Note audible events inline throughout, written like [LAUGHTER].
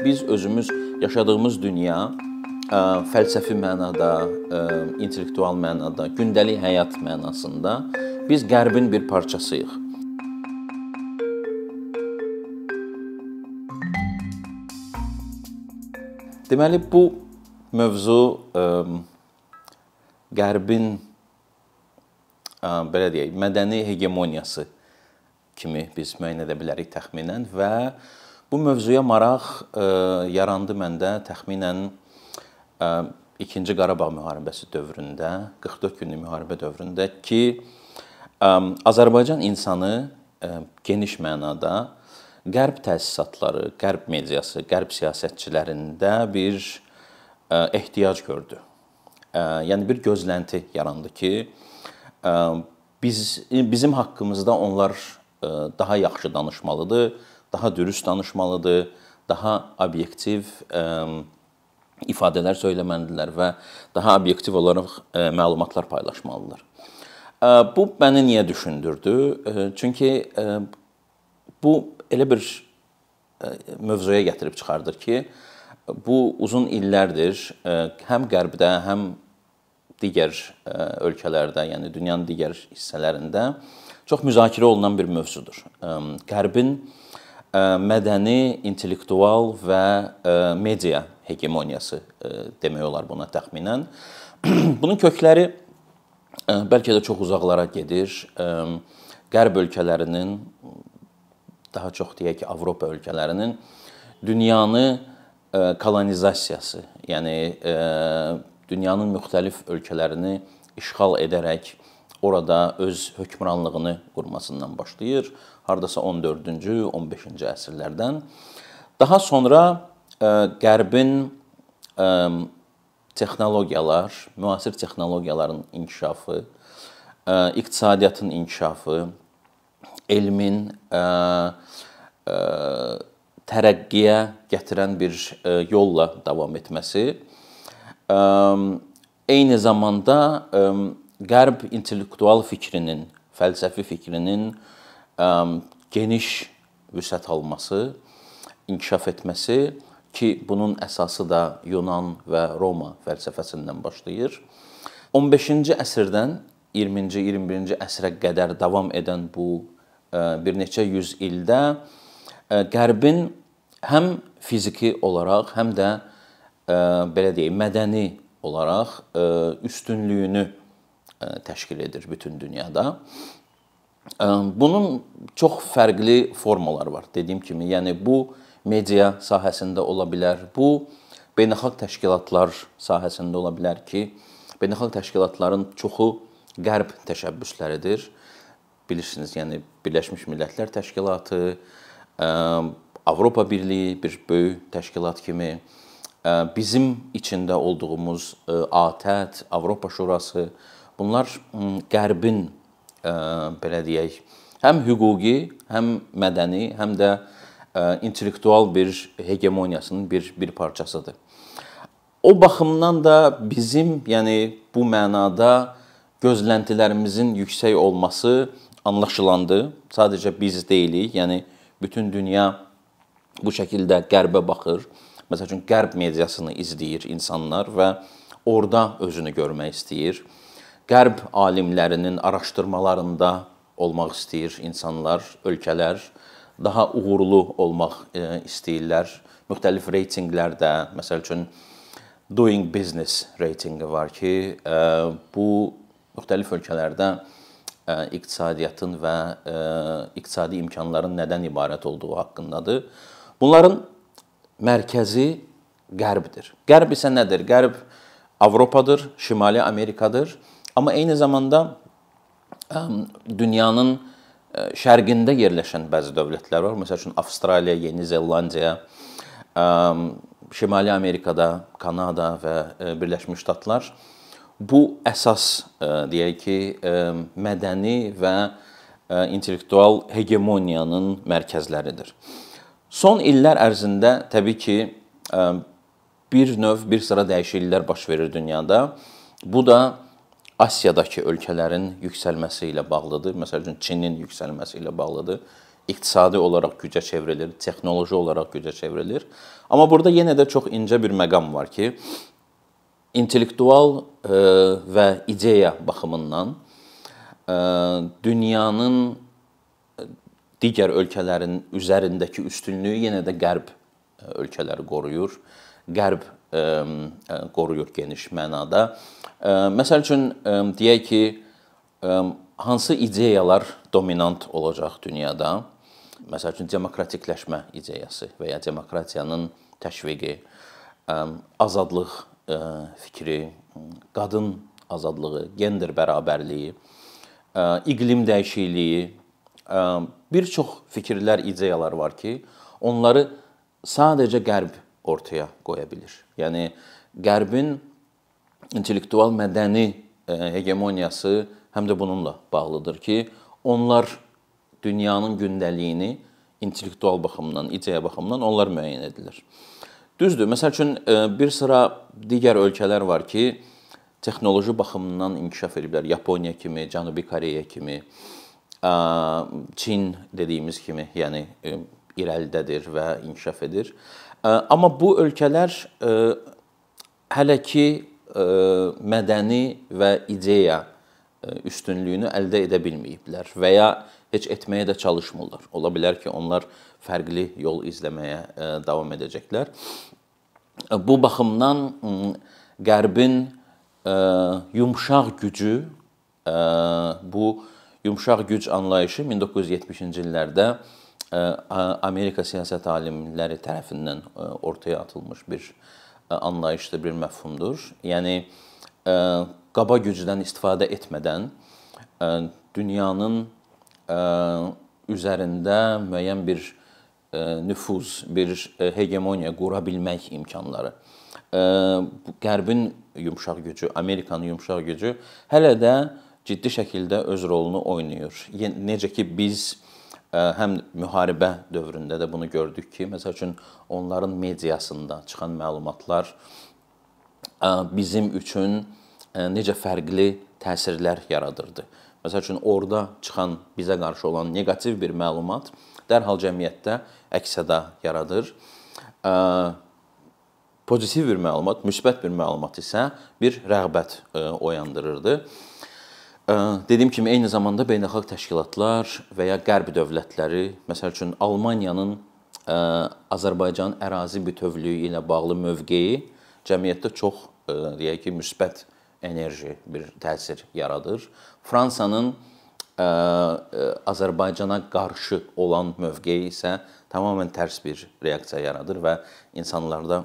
Biz özümüz yaşadığımız dünya ə, e, fəlsəfi mənada, ə, e, intellektual mənada, gündəlik həyat mənasında biz Qərbin bir parçasıyıq. Deməli bu mövzu ə, e, Qərbin ə, belə deyək, mədəni hegemoniyası kimi biz müəyyən edə bilərik təxminən və ə, Bu mövzuya maraq ə, e, yarandı məndə təxminən ə, e, 2-ci Qarabağ müharibəsi dövründə, 44 günlük müharibə dövründə ki, ə, e, Azərbaycan insanı ə, geniş mənada qərb təsisatları, qərb mediası, qərb siyasətçilərində bir ə, ehtiyac gördü. Ə, yəni bir gözlənti yarandı ki, ə, biz bizim haqqımızda onlar ə, daha yaxşı danışmalıdır daha dürüst danışmalıdır, daha obyektiv ə, ifadələr söyləməlidirlər və daha obyektiv olaraq ə, məlumatlar paylaşmalıdırlar. Ə, bu məni niyə düşündürdü? Ə, çünki ə, bu elə bir ə, mövzuya gətirib çıxardır ki, bu uzun illərdir ə, həm qərbdə, həm digər ə, ölkələrdə, yəni dünyanın digər hissələrində çox müzakirə olunan bir mövzudur. Ə, qərbin ə, mədəni, intellektual və media hegemoniyası demək olar buna təxminən. [CLEARS THROAT] Bunun kökləri bəlkə də çox uzaqlara gedir. Qərb ölkələrinin daha çox deyək ki, Avropa ölkələrinin dünyanı kolonizasiyası, yəni dünyanın müxtəlif ölkələrini işğal edərək orada öz hökmranlığını qurmasından başlayır. Hardasa 14-cü, 15-ci əsrlərdən. Daha sonra ə, e, Qərbin ə, e, texnologiyalar, müasir texnologiyaların inkişafı, ə, e, iqtisadiyyatın inkişafı, elmin ə, ə, tərəqqiyə gətirən bir ə, yolla davam etməsi, ə, eyni zamanda ə, qərb intellektual fikrinin, fəlsəfi fikrinin ə, geniş vüsət alması, inkişaf etməsi ki, bunun əsası da Yunan və Roma fəlsəfəsindən başlayır. 15-ci əsrdən 20-ci, 21-ci əsrə qədər davam edən bu bir neçə yüz ildə Qərbin həm fiziki olaraq, həm də belə deyək, mədəni olaraq üstünlüyünü E, təşkil edir bütün dünyada. E, bunun çox fərqli formaları var. Dediyim kimi, yəni bu media sahəsində ola bilər, bu beynəlxalq təşkilatlar sahəsində ola bilər ki, beynəlxalq təşkilatların çoxu qərb təşəbbüsləridir. Bilirsiniz, yəni Birləşmiş Millətlər Təşkilatı, e, Avropa Birliyi bir böyük təşkilat kimi bizim içində olduğumuz ATƏT, Avropa Şurası, Bunlar Qərbin ə, belə deyək, həm hüquqi, həm mədəni, həm də ə, intellektual bir hegemoniyasının bir bir parçasıdır. O baxımdan da bizim, yəni bu mənada gözləntilərimizin yüksək olması anlaşılandı. Sadəcə biz deyilik, yəni bütün dünya bu şəkildə qərbə baxır. Məsəl üçün qərb mediasını izləyir insanlar və orada özünü görmək istəyir. Qərb alimlərinin araşdırmalarında olmaq istəyir insanlar, ölkələr daha uğurlu olmaq e, istəyirlər. Müxtəlif reytinqlərdə, məsəl üçün Doing Business reytinqi var ki, e, bu müxtəlif ölkələrdə e, iqtisadiyyatın və iqtisadi imkanların nədən ibarət olduğu haqqındadır. Bunların mərkəzi Qərbdir. Qərb isə nədir? Qərb Avropadır, Şimali Amerikadır. Amma eyni zamanda dünyanın e, şərqində yerləşən bəzi dövlətlər var. Məsəl üçün Avstraliya, Yeni Zelandiya, Şimali Amerikada, Kanada və e, Birləşmiş Ştatlar bu əsas e, deyək ki, mədəni və intellektual hegemoniyanın mərkəzləridir. Son illər ərzində təbii ki, bir növ bir sıra dəyişikliklər baş verir dünyada. Bu da Asiyadakı ölkələrin yüksəlməsi ilə bağlıdır. Məsəl üçün Çinin yüksəlməsi ilə bağlıdır. İqtisadi olaraq gücə çevrilir, texnoloji olaraq gücə çevrilir. Amma burada yenə də çox incə bir məqam var ki, intellektual e, və ideya baxımından e, dünyanın e, digər ölkələrin üzərindəki üstünlüyü yenə də qərb ölkələri qoruyur. Qərb qoruyur ehm, e, geniş mənada. Ehm, məsəl üçün ehm, deyək ki, hansı ideyalar dominant olacaq dünyada? Məsəl üçün demokratikləşmə ideyası və ya demokratiyanın təşviqi, azadlıq e, fikri, qadın azadlığı, gender bərabərliyi, e, iqlim dəyişikliyi, bir çox fikirlər, ideyalar var ki, onları sadəcə qərb ortaya qoya bilir. Yəni Qərbin intellektual mədəni e, hegemoniyası həm də bununla bağlıdır ki, onlar dünyanın gündəliyini intellektual baxımdan, ideya baxımından onlar müəyyən edilir. Düzdür. Məsəl üçün e, bir sıra digər ölkələr var ki, texnoloji baxımından inkişaf ediblər. Yaponiya kimi, Cənubi Koreya kimi, Çin dediyimiz kimi, yəni e, irəlidədir və inkişaf edir. Amma bu ölkələr e, hələ ki e, mədəni və ideya e, üstünlüyünü əldə edə bilməyiblər və ya heç etməyə də çalışmırlar. Ola bilər ki, onlar fərqli yol izləməyə davam edəcəklər. Bu baxımdan Qərbin yumşaq gücü bu yumşaq güc anlayışı 1970-ci illərdə Amerika siyasət alimləri tərəfindən ortaya atılmış bir anlayışdır, bir məfhumdur. Yəni qaba gücdən istifadə etmədən dünyanın üzərində müəyyən bir nüfuz, bir hegemoniya qura bilmək imkanları. Qərbin yumşaq gücü, Amerikanın yumşaq gücü hələ də ciddi şəkildə öz rolunu oynayır. Necə ki biz həm müharibə dövründə də bunu gördük ki, məsəl üçün onların mediasında çıxan məlumatlar bizim üçün necə fərqli təsirlər yaradırdı. Məsəl üçün orada çıxan bizə qarşı olan neqativ bir məlumat dərhal cəmiyyətdə əks-səda yaradır. Pozitiv bir məlumat, müsbət bir məlumat isə bir rəğbət oyandırırdı. Dediyim kimi eyni zamanda beynəlxalq təşkilatlar və ya qərb dövlətləri, məsəl üçün Almaniyanın Azərbaycan ərazi bütövlüyü ilə bağlı mövqeyi cəmiyyətdə çox deyək ki, müsbət enerji, bir təsir yaradır. Fransanın ə, Azərbaycana qarşı olan mövqeyi isə tamamilə tərs bir reaksiya yaradır və insanlarda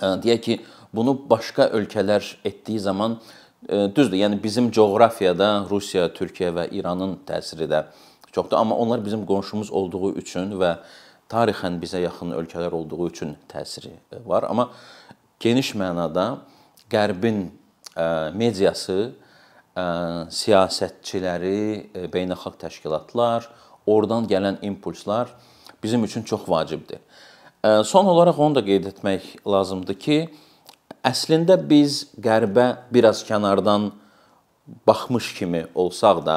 ə, deyək ki, bunu başqa ölkələr etdiyi zaman düzdür, yəni bizim coğrafiyada Rusiya, Türkiyə və İranın təsiri də çoxdur, amma onlar bizim qonşumuz olduğu üçün və tarixən bizə yaxın ölkələr olduğu üçün təsiri e, var, amma geniş mənada Qərbin e, mediası e, siyasətçiləri, beynəlxalq təşkilatlar, oradan gələn impulslar bizim üçün çox vacibdir. Son olaraq onu da qeyd etmək lazımdır ki, Əslində biz qərbə biraz kənardan baxmış kimi olsaq da,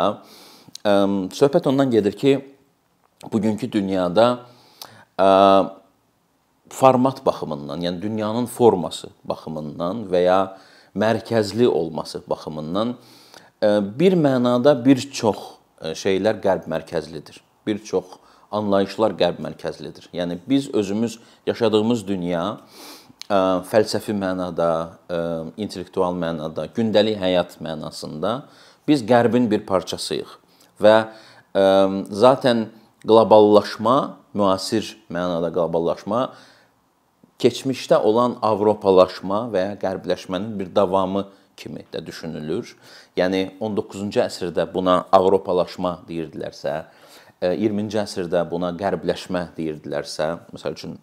söhbət ondan gedir ki, bugünkü dünyada format baxımından, yəni dünyanın forması baxımından və ya mərkəzli olması baxımından bir mənada bir çox şeylər qərb mərkəzlidir. Bir çox anlayışlar qərb mərkəzlidir. Yəni biz özümüz yaşadığımız dünya fəlsəfi mənada, intellektual mənada, gündəlik həyat mənasında biz Qərbin bir parçasıyıq və zaten qloballaşma, müasir mənada qloballaşma keçmişdə olan avropalaşma və ya qərbləşmənin bir davamı kimi də düşünülür. Yəni 19-cu əsrdə buna avropalaşma deyirdilərsə, 20-ci əsrdə buna qərbləşmə deyirdilərsə, məsəl üçün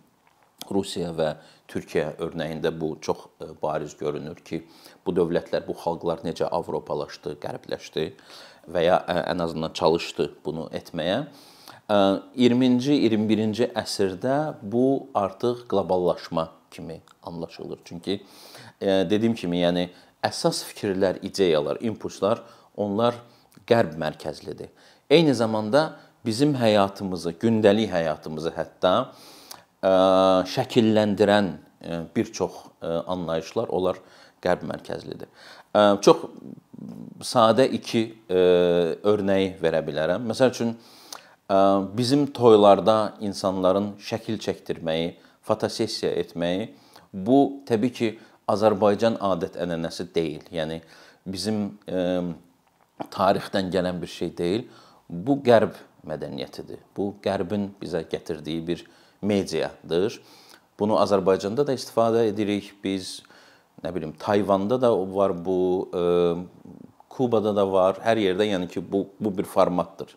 Rusiya və Türkiyə örnəyində bu çox e, bariz görünür ki, bu dövlətlər, bu xalqlar necə avropalaşdı, qəribləşdi və ya e, ən azından çalışdı bunu etməyə. 20-ci, e, 21-ci əsrdə bu artıq qloballaşma kimi anlaşılır. Çünki dediyim kimi, yəni əsas fikirlər, ideyalar, impulslar onlar qərb mərkəzlidir. Eyni zamanda bizim həyatımızı, gündəlik həyatımızı hətta şəkilləndirən bir çox anlayışlar onlar qərb mərkəzlidir. Çox sadə iki örnəyi verə bilərəm. Məsəl üçün bizim toylarda insanların şəkil çəkdirməyi, fotosessiya etməyi bu təbii ki Azərbaycan adət-ənənəsi deyil. Yəni bizim tarixdən gələn bir şey deyil. Bu qərb mədəniyyətidir. Bu qərbin bizə gətirdiyi bir mediadır. Bunu Azərbaycanda da istifadə edirik. Biz nə bilim Tayvanda da var bu, e, Kubada da var, hər yerdə yəni ki bu bu bir formatdır.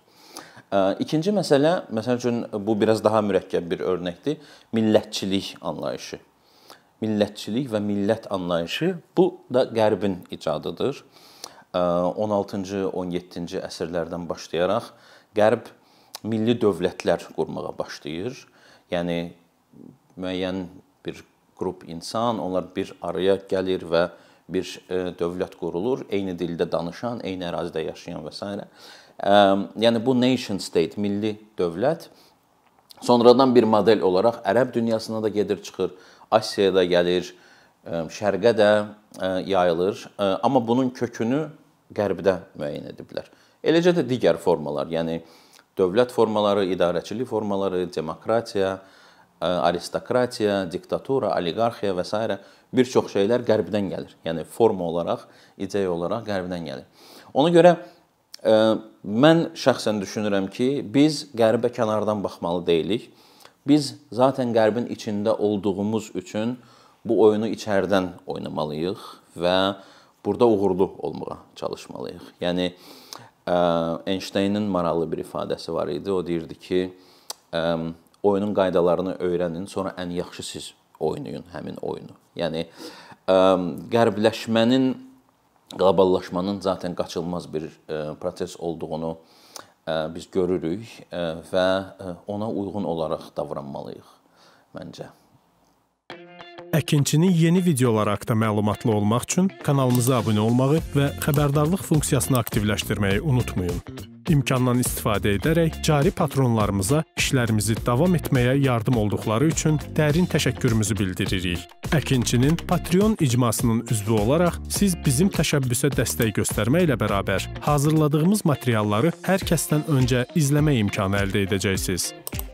E, ikinci məsələ, məsəl üçün bu biraz daha mürəkkəb bir örnəkdir. Millətçilik anlayışı. Millətçilik və millət anlayışı bu da Qərbin icadıdır. 16-cı, e, 17-ci əsrlərdən başlayaraq Qərb milli dövlətlər qurmağa başlayır. Yəni müəyyən bir qrup insan, onlar bir araya gəlir və bir e, dövlət qurulur, eyni dildə danışan, eyni ərazidə yaşayan və s. E, yəni bu nation state, milli dövlət sonradan bir model olaraq Ərəb dünyasına da gedir, çıxır, Asiyaya da gəlir, e, şərqə də yayılır. Amma bunun kökünü qərbdə müəyyən ediblər. Eləcə də digər formalar, yəni dövlət formaları, idarəçilik formaları, demokratiya, aristokratiya, diktatura, oliqarxiya və s. bir çox şeylər qərbdən gəlir. Yəni forma olaraq, ideya olaraq qərbdən gəlir. Ona görə mən şəxsən düşünürəm ki, biz qərbə kənardan baxmalı deyilik. Biz zaten qərbin içində olduğumuz üçün bu oyunu içərdən oynamalıyıq və burada uğurlu olmağa çalışmalıyıq. Yəni Einsteinin maraqlı bir ifadəsi var idi. O deyirdi ki, oyunun qaydalarını öyrənin, sonra ən yaxşı siz oynayın həmin oyunu. Yəni qərbləşmənin, qloballaşmanın zaten qaçılmaz bir proses olduğunu biz görürük və ona uyğun olaraq davranmalıyıq məncə. Əkinçinin yeni videoları haqqında məlumatlı olmaq üçün kanalımıza abunə olmağı və xəbərdarlıq funksiyasını aktivləşdirməyi unutmayın. İmkandan istifadə edərək cari patronlarımıza işlərimizi davam etməyə yardım olduqları üçün dərin təşəkkürümüzü bildiririk. Əkinçinin Patreon icmasının üzvü olaraq siz bizim təşəbbüsə dəstək göstərməklə bərabər hazırladığımız materialları hər kəsdən öncə izləmə imkanı əldə edəcəksiniz.